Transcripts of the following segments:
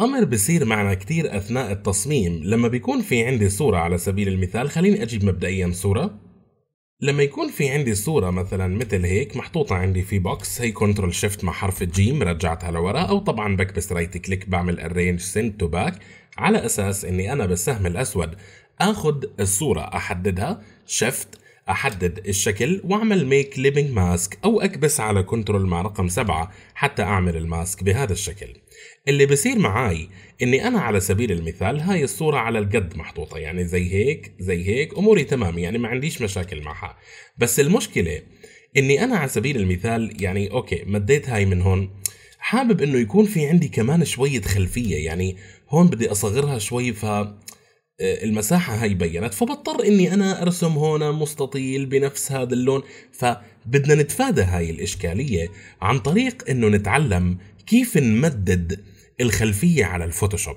أمر بصير معنا كتير أثناء التصميم لما بيكون في عندي صورة على سبيل المثال خليني أجيب مبدئيا صورة لما يكون في عندي صورة مثلا مثل هيك محطوطة عندي في بوكس هي كنترول شيفت مع حرف الجيم رجعتها لورا أو طبعا بكبس رايت كليك بعمل ارينج سنت تو باك على أساس إني أنا بالسهم الأسود أخذ الصورة أحددها شيفت أحدد الشكل وأعمل ميك ليبنج ماسك أو أكبس على كنترول مع رقم 7 حتى أعمل الماسك بهذا الشكل اللي بصير معاي اني انا على سبيل المثال هاي الصورة على القد محطوطة يعني زي هيك زي هيك اموري تمام يعني ما عنديش مشاكل معها بس المشكلة اني انا على سبيل المثال يعني اوكي مديت هاي من هون حابب انه يكون في عندي كمان شوية خلفية يعني هون بدي اصغرها شوي ف المساحة هاي بينت فبضطر اني انا ارسم هون مستطيل بنفس هذا اللون فبدنا نتفادى هاي الاشكالية عن طريق انه نتعلم كيف نمدد الخلفية على الفوتوشوب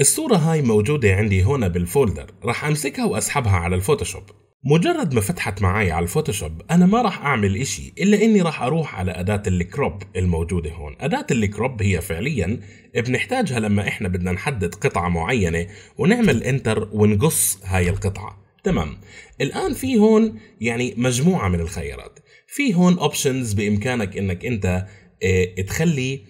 الصورة هاي موجودة عندي هون بالفولدر راح امسكها واسحبها على الفوتوشوب مجرد ما فتحت معي على الفوتوشوب انا ما راح اعمل اشي الا اني راح اروح على اداة الكروب الموجودة هون اداة الكروب هي فعليا بنحتاجها لما احنا بدنا نحدد قطعة معينة ونعمل انتر ونقص هاي القطعة تمام الان في هون يعني مجموعة من الخيارات في هون اوبشنز بامكانك انك انت اه تخلي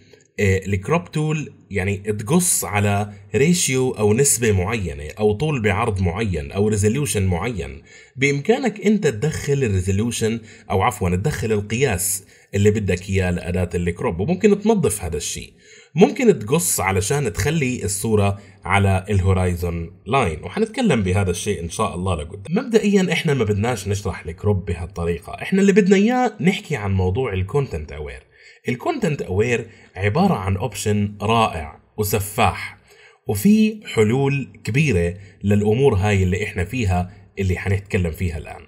آه، الكروب تول يعني تقص على ريشيو او نسبه معينه او طول بعرض معين او ريزوليوشن معين بامكانك انت تدخل الريزوليوشن او عفوا تدخل القياس اللي بدك اياه لاداه الكروب وممكن تنظف هذا الشيء ممكن تقص علشان تخلي الصورة على الهورايزون لاين وحنتكلم بهذا الشيء ان شاء الله لقدام مبدئيا احنا ما بدناش نشرح الكروب بهالطريقة احنا اللي بدنا اياه نحكي عن موضوع الكونتنت اوير الكونتنت اوير عبارة عن اوبشن رائع وسفاح وفي حلول كبيرة للأمور هاي اللي إحنا فيها اللي حنتكلم فيها الآن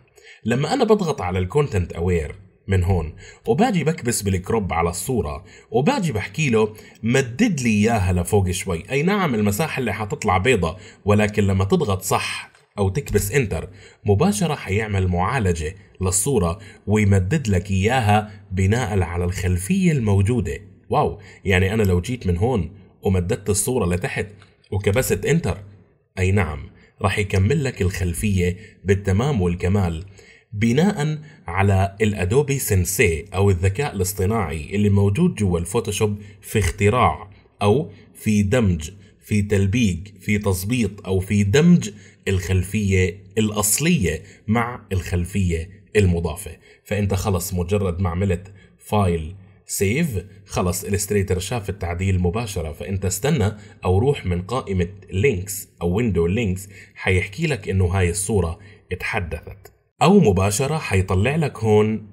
لما أنا بضغط على الكونتنت أوير من هون وباجي بكبس بالكروب على الصورة وباجي بحكي له مدد لي إياها لفوق شوي أي نعم المساحة اللي حتطلع بيضة ولكن لما تضغط صح أو تكبس إنتر مباشرة حيعمل معالجة للصورة ويمدد لك إياها بناء على الخلفية الموجودة واو يعني أنا لو جيت من هون ومددت الصورة لتحت وكبست إنتر أي نعم راح يكمل لك الخلفية بالتمام والكمال بناء على الادوبي سنسي او الذكاء الاصطناعي اللي موجود جوا الفوتوشوب في اختراع او في دمج في تلبيق في تظبيط او في دمج الخلفيه الاصليه مع الخلفيه المضافه فانت خلص مجرد ما عملت فايل سيف خلص الستريتر شاف التعديل مباشرة فانت استنى او روح من قائمة لينكس او ويندو لينكس حيحكي لك انه هاي الصورة اتحدثت او مباشرة حيطلع لك هون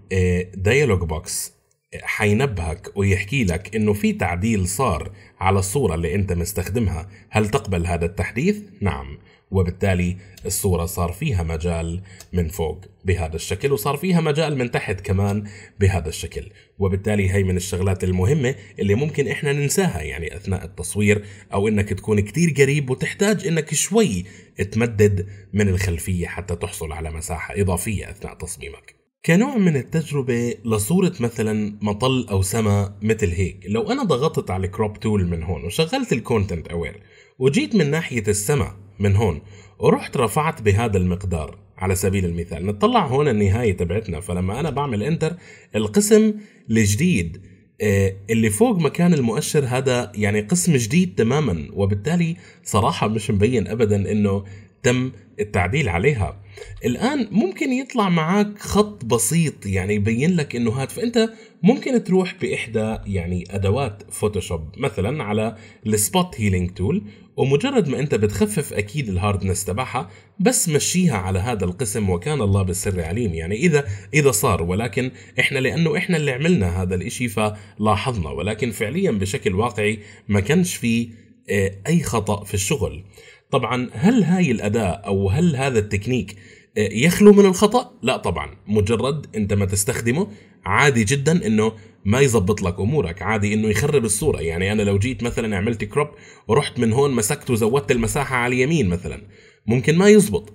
ديالوج آه، بوكس حينبهك ويحكي لك انه في تعديل صار على الصورة اللي انت مستخدمها هل تقبل هذا التحديث؟ نعم وبالتالي الصورة صار فيها مجال من فوق بهذا الشكل وصار فيها مجال من تحت كمان بهذا الشكل وبالتالي هي من الشغلات المهمة اللي ممكن احنا ننساها يعني اثناء التصوير او انك تكون كتير قريب وتحتاج انك شوي تمدد من الخلفية حتى تحصل على مساحة اضافية اثناء تصميمك كنوع من التجربة لصورة مثلا مطل أو سماء مثل هيك لو أنا ضغطت على الكروب تول من هون وشغلت الكونتنت أوير وجيت من ناحية السماء من هون ورحت رفعت بهذا المقدار على سبيل المثال نطلع هون النهاية تبعتنا فلما أنا بعمل انتر القسم الجديد آه، اللي فوق مكان المؤشر هذا يعني قسم جديد تماما وبالتالي صراحة مش مبين أبدا أنه تم التعديل عليها الآن ممكن يطلع معك خط بسيط يعني يبين لك انه هاد فانت ممكن تروح باحدى يعني ادوات فوتوشوب مثلا على السبوت هيلينج تول ومجرد ما انت بتخفف اكيد الهاردنس تبعها بس مشيها على هذا القسم وكان الله بالسر عليم يعني اذا اذا صار ولكن احنا لانه احنا اللي عملنا هذا الاشي فلاحظنا ولكن فعليا بشكل واقعي ما كانش في آه، اي خطا في الشغل طبعا هل هاي الاداء او هل هذا التكنيك آه، يخلو من الخطا لا طبعا مجرد انت ما تستخدمه عادي جدا انه ما يزبط لك امورك عادي انه يخرب الصوره يعني انا لو جيت مثلا عملت كروب ورحت من هون مسكت وزودت المساحه على اليمين مثلا ممكن ما يزبط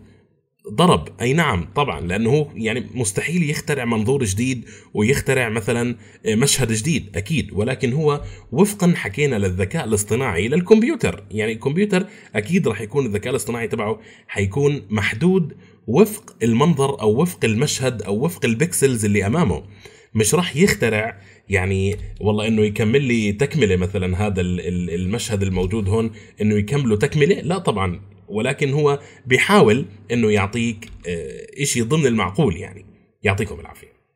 ضرب اي نعم طبعا لانه هو يعني مستحيل يخترع منظور جديد ويخترع مثلا آه، مشهد جديد اكيد ولكن هو وفقا حكينا للذكاء الاصطناعي للكمبيوتر يعني الكمبيوتر اكيد راح يكون الذكاء الاصطناعي تبعه حيكون محدود وفق المنظر او وفق المشهد او وفق البكسلز اللي امامه مش راح يخترع يعني والله انه يكمل لي تكمله مثلا هذا المشهد الموجود هون انه يكمله تكمله لا طبعا ولكن هو بيحاول انه يعطيك آه، شيء ضمن المعقول يعني يعطيكم العافيه